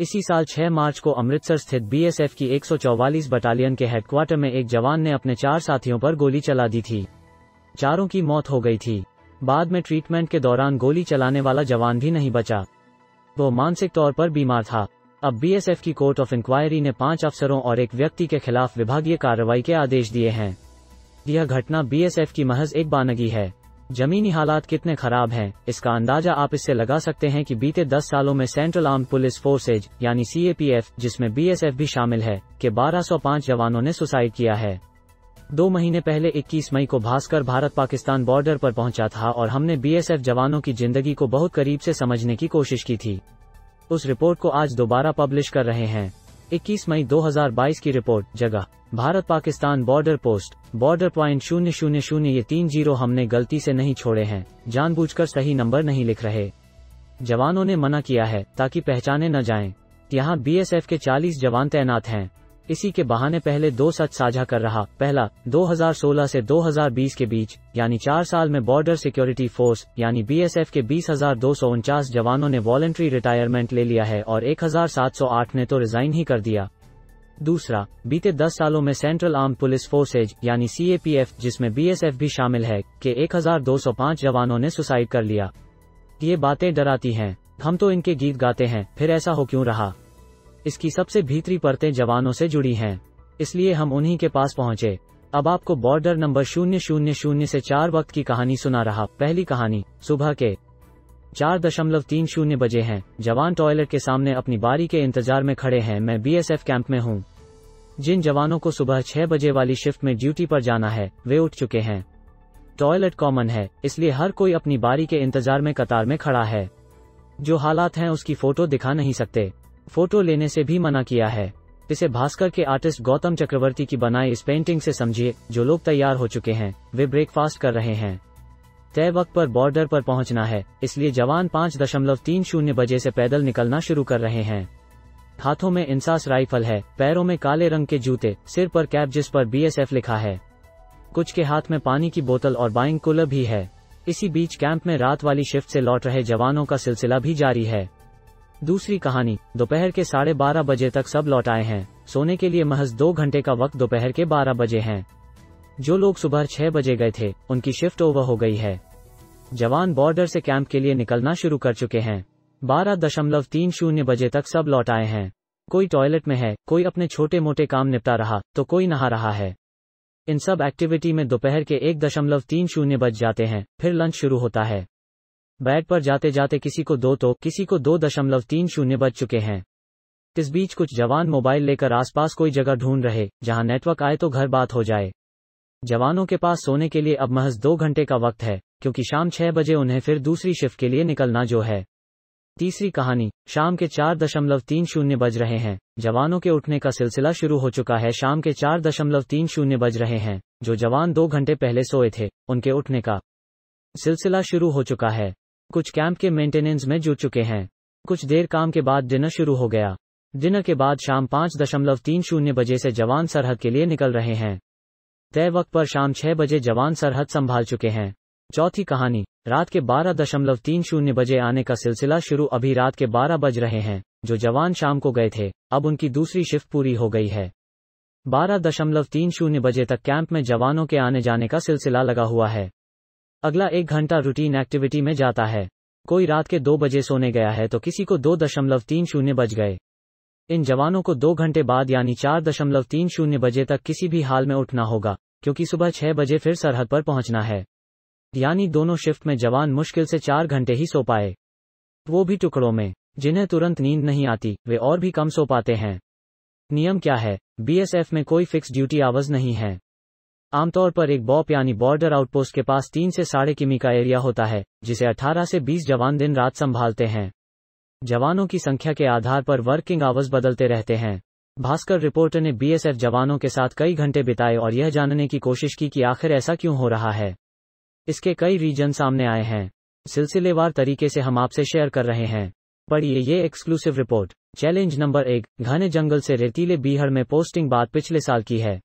इसी साल 6 मार्च को अमृतसर स्थित बीएसएफ की 144 बटालियन के हेडक्वार्टर में एक जवान ने अपने चार साथियों पर गोली चला दी थी चारों की मौत हो गई थी बाद में ट्रीटमेंट के दौरान गोली चलाने वाला जवान भी नहीं बचा वो मानसिक तौर पर बीमार था अब बीएसएफ की कोर्ट ऑफ इंक्वायरी ने पांच अफसरों और एक व्यक्ति के खिलाफ विभागीय कार्रवाई के आदेश दिए हैं यह घटना बीएसएफ की महज एक बानगी है जमीनी हालात कितने खराब हैं इसका अंदाजा आप इससे लगा सकते हैं कि बीते 10 सालों में सेंट्रल आर्म पुलिस फोर्सेज यानी सीएपीएफ जिसमें बीएसएफ भी शामिल है के 1205 जवानों ने सुसाइड किया है दो महीने पहले 21 मई को भास्कर भारत पाकिस्तान बॉर्डर पर पहुंचा था और हमने बीएसएफ जवानों की जिंदगी को बहुत करीब से समझने की कोशिश की थी उस रिपोर्ट को आज दोबारा पब्लिश कर रहे हैं 21 मई 2022 की रिपोर्ट जगह Bharat Pakistan border post border point शून्य शून्य शून्य ये तीन जीरो हमने गलती से नहीं छोड़े हैं जानबूझकर सही नंबर नहीं लिख रहे जवानों ने मना किया है ताकि पहचाने न जाएं। यहाँ बीएसएफ के 40 जवान तैनात हैं इसी के बहाने पहले दो सच साझा कर रहा पहला 2016 से 2020 के बीच यानी चार साल में बॉर्डर सिक्योरिटी फोर्स यानी बीएसएफ के बीस जवानों ने वॉलेंट्री रिटायरमेंट ले लिया है और 1708 ने तो रिजाइन ही कर दिया दूसरा बीते 10 सालों में सेंट्रल आर्म पुलिस फोर्सेज यानी सीएपीएफ जिसमें बीएसएफ भी शामिल है के 1205 जवानों ने सुसाइड कर लिया ये बातें डराती हैं हम तो इनके गीत गाते हैं फिर ऐसा हो क्यों रहा इसकी सबसे भीतरी परतें जवानों से जुड़ी हैं इसलिए हम उन्हीं के पास पहुंचे अब आपको बॉर्डर नंबर शून्य शून्य शून्य से चार वक्त की कहानी सुना रहा पहली कहानी सुबह के चार दशमलव तीन शून्य बजे हैं जवान टॉयलेट के सामने अपनी बारी के इंतजार में खड़े हैं मैं बीएसएफ कैंप में हूँ जिन जवानों को सुबह छह बजे वाली शिफ्ट में ड्यूटी पर जाना है वे उठ चुके हैं टॉयलेट कॉमन है इसलिए हर कोई अपनी बारी के इंतजार में कतार में खड़ा है जो हालात हैं उसकी फोटो दिखा नहीं सकते फोटो लेने से भी मना किया है इसे भास्कर के आर्टिस्ट गौतम चक्रवर्ती की बनाई इस पेंटिंग से समझिए जो लोग तैयार हो चुके हैं वे ब्रेकफास्ट कर रहे हैं तय वक्त पर बॉर्डर पर पहुंचना है इसलिए जवान पाँच दशमलव तीन शून्य बजे से पैदल निकलना शुरू कर रहे हैं हाथों में इंसास राइफल है पैरों में काले रंग के जूते सिर पर कैप जिस पर बीएसएफ लिखा है कुछ के हाथ में पानी की बोतल और बाइंग कूलर भी है इसी बीच कैंप में रात वाली शिफ्ट से लौट रहे जवानों का सिलसिला भी जारी है दूसरी कहानी दोपहर के साढ़े बारह बजे तक सब लौट आए हैं सोने के लिए महज दो घंटे का वक्त दोपहर के बारह बजे है जो लोग सुबह छह बजे गए थे उनकी शिफ्ट ओवर हो गई है जवान बॉर्डर से कैंप के लिए निकलना शुरू कर चुके हैं बारह दशमलव तीन शून्य बजे तक सब लौट आए हैं कोई टॉयलेट में है कोई अपने छोटे मोटे काम निपटा रहा तो कोई नहा रहा है इन सब एक्टिविटी में दोपहर के एक दशमलव तीन शून्य बज जाते हैं फिर लंच शुरू होता है बैट पर जाते जाते किसी को दो तो किसी को दो दशमलव तीन शून्य बज चुके हैं इस बीच कुछ जवान मोबाइल लेकर आसपास कोई जगह ढूंढ रहे जहां नेटवर्क आए तो घर बात हो जाए जवानों के पास सोने के लिए अब महज दो घंटे का वक्त है क्योंकि शाम छह बजे उन्हें फिर दूसरी शिफ्ट के लिए निकलना जो है तीसरी कहानी शाम के चार दशमलव तीन शून्य बज रहे हैं जवानों के उठने का सिलसिला शुरू हो चुका है शाम के चार दशमलव तीन शून्य बज रहे हैं जो जवान दो घंटे पहले सोए थे उनके उठने का सिलसिला शुरू हो चुका है कुछ कैंप के मेंटेनेंस में जुट चुके हैं कुछ देर काम के बाद डिनर शुरू हो गया डिनर के बाद शाम पाँच दशमलव तीन शून्य बजे से जवान सरहद के लिए निकल रहे हैं तय वक्त पर शाम छह बजे जवान सरहद संभाल चुके हैं चौथी कहानी रात के बारह दशमलव तीन शून्य बजे आने का सिलसिला शुरू अभी रात के बारह बज रहे हैं जो जवान शाम को गए थे अब उनकी दूसरी शिफ्ट पूरी हो गई है बारह दशमलव तीन शून्य बजे तक कैंप में जवानों के आने जाने का सिलसिला लगा हुआ है अगला एक घंटा रूटीन एक्टिविटी में जाता है कोई रात के दो बजे सोने गया है तो किसी को दो दशमलव तीन शून्य बज गए इन जवानों को दो घंटे बाद यानी चार दशमलव तीन शून्य बजे तक किसी भी हाल में उठना होगा क्योंकि सुबह छह बजे फिर सरहद पर पहुंचना है यानी दोनों शिफ्ट में जवान मुश्किल से चार घंटे ही सो पाए वो भी टुकड़ों में जिन्हें तुरंत नींद नहीं आती वे और भी कम सो पाते हैं नियम क्या है बीएसएफ में कोई फिक्स ड्यूटी आवर्स नहीं है आमतौर पर एक बॉप यानी बॉर्डर आउटपोस्ट के पास तीन से साढ़े किमी का एरिया होता है जिसे 18 से 20 जवान दिन रात संभालते हैं जवानों की संख्या के आधार पर वर्किंग आवर्स बदलते रहते हैं भास्कर रिपोर्टर ने बीएसएफ जवानों के साथ कई घंटे बिताए और यह जानने की कोशिश की कि आखिर ऐसा क्यों हो रहा है इसके कई रीजन सामने आए हैं सिलसिलेवार तरीके से हम आपसे शेयर कर रहे हैं पढ़िए ये एक्सक्लूसिव रिपोर्ट चैलेंज नंबर एक घने जंगल से रेतीले बीहड़ में पोस्टिंग बात पिछले साल की है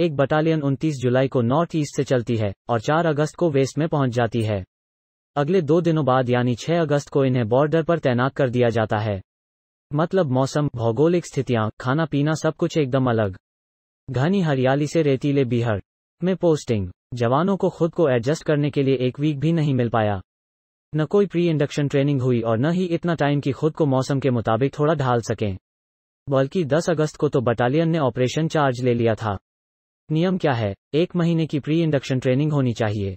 एक बटालियन 29 जुलाई को नॉर्थ ईस्ट से चलती है और 4 अगस्त को वेस्ट में पहुंच जाती है अगले दो दिनों बाद यानी 6 अगस्त को इन्हें बॉर्डर पर तैनात कर दिया जाता है मतलब मौसम भौगोलिक स्थितियां खाना पीना सब कुछ एकदम अलग घनी हरियाली से रेतीले बिहार में पोस्टिंग जवानों को खुद को एडजस्ट करने के लिए एक वीक भी नहीं मिल पाया न कोई प्री इंडक्शन ट्रेनिंग हुई और न ही इतना टाइम कि खुद को मौसम के मुताबिक थोड़ा ढाल सकें बल्कि 10 अगस्त को तो बटालियन ने ऑपरेशन चार्ज ले लिया था नियम क्या है एक महीने की प्री इंडक्शन ट्रेनिंग होनी चाहिए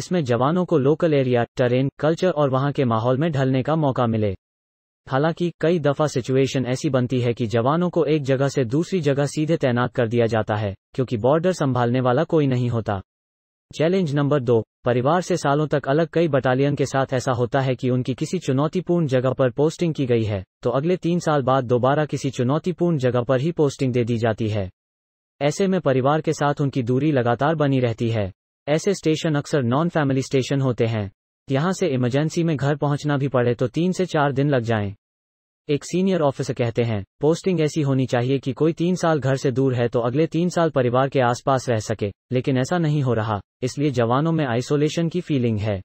इसमें जवानों को लोकल एरिया टेरेन कल्चर और वहां के माहौल में ढलने का मौका मिले हालांकि कई दफा सिचुएशन ऐसी बनती है कि जवानों को एक जगह से दूसरी जगह सीधे तैनात कर दिया जाता है क्योंकि बॉर्डर संभालने वाला कोई नहीं होता चैलेंज नंबर दो परिवार से सालों तक अलग कई बटालियन के साथ ऐसा होता है कि उनकी किसी चुनौतीपूर्ण जगह पर पोस्टिंग की गई है तो अगले तीन साल बाद दोबारा किसी चुनौतीपूर्ण जगह पर ही पोस्टिंग दे दी जाती है ऐसे में परिवार के साथ उनकी दूरी लगातार बनी रहती है ऐसे स्टेशन अक्सर नॉन फैमिली स्टेशन होते हैं यहाँ से इमरजेंसी में घर पहुँचना भी पड़े तो तीन से चार दिन लग जाएं। एक सीनियर ऑफिसर कहते हैं पोस्टिंग ऐसी होनी चाहिए कि कोई तीन साल घर से दूर है तो अगले तीन साल परिवार के आसपास रह सके लेकिन ऐसा नहीं हो रहा इसलिए जवानों में आइसोलेशन की फीलिंग है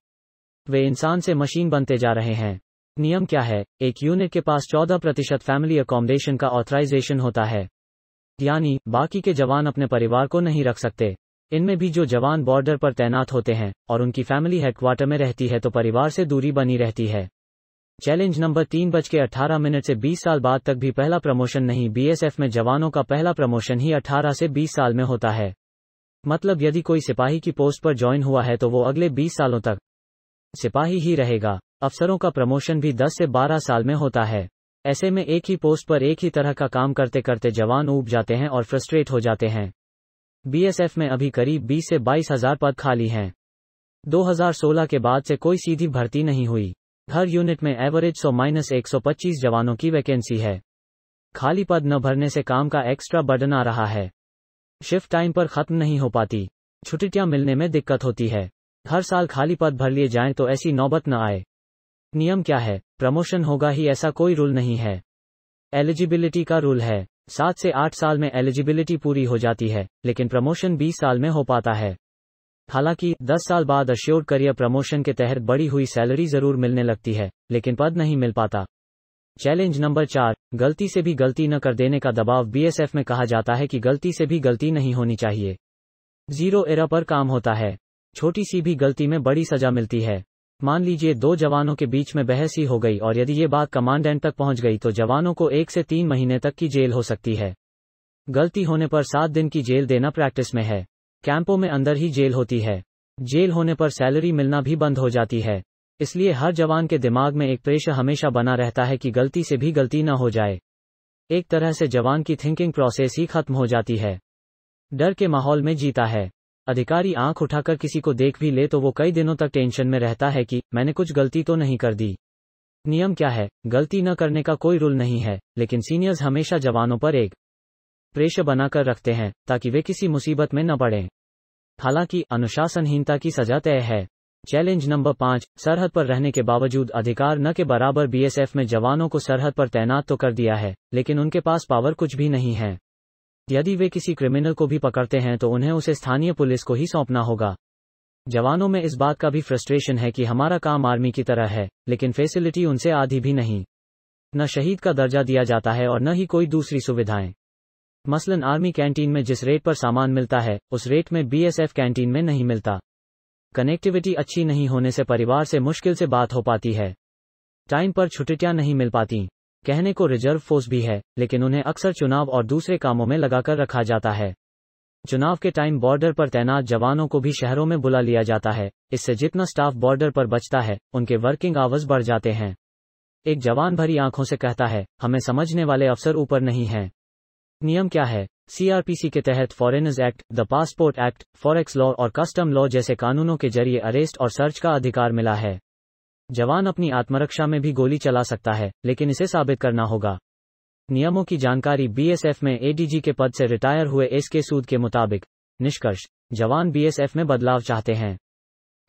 वे इंसान से मशीन बनते जा रहे हैं नियम क्या है एक यूनिट के पास चौदह प्रतिशत फैमिली अकोमोडेशन का ऑथराइजेशन होता है यानी बाकी के जवान अपने परिवार को नहीं रख सकते इनमें भी जो जवान बॉर्डर पर तैनात होते हैं और उनकी फैमिली हेडक्वार्टर में रहती है तो परिवार से दूरी बनी रहती है चैलेंज नंबर तीन बज के अठारह मिनट से बीस साल बाद तक भी पहला प्रमोशन नहीं बीएसएफ में जवानों का पहला प्रमोशन ही अठारह से बीस साल में होता है मतलब यदि कोई सिपाही की पोस्ट पर ज्वाइन हुआ है तो वो अगले बीस सालों तक सिपाही ही रहेगा अफसरों का प्रमोशन भी 10 से 12 साल में होता है ऐसे में एक ही पोस्ट पर एक ही तरह का काम करते करते जवान ऊब जाते हैं और फ्रस्ट्रेट हो जाते हैं बीएसएफ में अभी करीब 20 से बाईस हजार पद खाली हैं 2016 के बाद से कोई सीधी भर्ती नहीं हुई हर यूनिट में एवरेज 100 माइनस एक जवानों की वैकेंसी है खाली पद न भरने से काम का एक्स्ट्रा बर्डन आ रहा है शिफ्ट टाइम पर खत्म नहीं हो पाती छुट्टियां मिलने में दिक्कत होती है हर साल खाली पद भर लिए जाएं तो ऐसी नौबत न आए नियम क्या है प्रमोशन होगा ही ऐसा कोई रूल नहीं है एलिजिबिलिटी का रूल है सात से आठ साल में एलिजिबिलिटी पूरी हो जाती है लेकिन प्रमोशन बीस साल में हो पाता है हालांकि दस साल बाद अश्योर्ड करियर प्रमोशन के तहत बड़ी हुई सैलरी जरूर मिलने लगती है लेकिन पद नहीं मिल पाता चैलेंज नंबर चार गलती से भी गलती न कर देने का दबाव बीएसएफ में कहा जाता है कि गलती से भी गलती नहीं होनी चाहिए जीरो एरा पर काम होता है छोटी सी भी गलती में बड़ी सजा मिलती है मान लीजिए दो जवानों के बीच में बहस ही हो गई और यदि ये बात कमांडेंट तक पहुंच गई तो जवानों को एक से तीन महीने तक की जेल हो सकती है गलती होने पर सात दिन की जेल देना प्रैक्टिस में है कैंपों में अंदर ही जेल होती है जेल होने पर सैलरी मिलना भी बंद हो जाती है इसलिए हर जवान के दिमाग में एक प्रेशर हमेशा बना रहता है कि गलती से भी गलती न हो जाए एक तरह से जवान की थिंकिंग प्रोसेस ही खत्म हो जाती है डर के माहौल में जीता है अधिकारी आंख उठाकर किसी को देख भी ले तो वो कई दिनों तक टेंशन में रहता है कि मैंने कुछ गलती तो नहीं कर दी नियम क्या है गलती न करने का कोई रूल नहीं है लेकिन सीनियर्स हमेशा जवानों पर एक प्रेशर बनाकर रखते हैं ताकि वे किसी मुसीबत में न पड़े हालांकि अनुशासनहीनता की सजा तय है चैलेंज नंबर पांच सरहद पर रहने के बावजूद अधिकार न के बराबर बीएसएफ में जवानों को सरहद पर तैनात तो कर दिया है लेकिन उनके पास पावर कुछ भी नहीं है यदि वे किसी क्रिमिनल को भी पकड़ते हैं तो उन्हें उसे स्थानीय पुलिस को ही सौंपना होगा जवानों में इस बात का भी फ्रस्ट्रेशन है कि हमारा काम आर्मी की तरह है लेकिन फैसिलिटी उनसे आधी भी नहीं न शहीद का दर्जा दिया जाता है और न ही कोई दूसरी सुविधाएं मसलन आर्मी कैंटीन में जिस रेट पर सामान मिलता है उस रेट में बीएसएफ कैंटीन में नहीं मिलता कनेक्टिविटी अच्छी नहीं होने से परिवार से मुश्किल से बात हो पाती है टाइम पर छुट्टियां नहीं मिल पाती कहने को रिजर्व फोर्स भी है लेकिन उन्हें अक्सर चुनाव और दूसरे कामों में लगाकर रखा जाता है चुनाव के टाइम बॉर्डर पर तैनात जवानों को भी शहरों में बुला लिया जाता है इससे जितना स्टाफ बॉर्डर पर बचता है उनके वर्किंग आवर्स बढ़ जाते हैं एक जवान भरी आंखों से कहता है हमें समझने वाले अफसर ऊपर नहीं हैं नियम क्या है सीआरपीसी के तहत foreigners act the passport act forex law और कस्टम लॉ जैसे कानूनों के जरिए अरेस्ट और सर्च का अधिकार मिला है जवान अपनी आत्मरक्षा में भी गोली चला सकता है लेकिन इसे साबित करना होगा नियमों की जानकारी बीएसएफ में एडीजी के पद से रिटायर हुए एस के सूद के मुताबिक निष्कर्ष जवान बीएसएफ में बदलाव चाहते हैं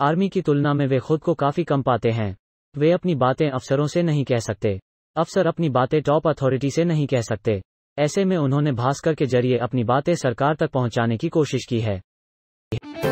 आर्मी की तुलना में वे खुद को काफी कम पाते हैं वे अपनी बातें अफसरों से नहीं कह सकते अफसर अपनी बातें टॉप अथॉरिटी से नहीं कह सकते ऐसे में उन्होंने भास्कर के जरिए अपनी बातें सरकार तक पहुंचाने की कोशिश की है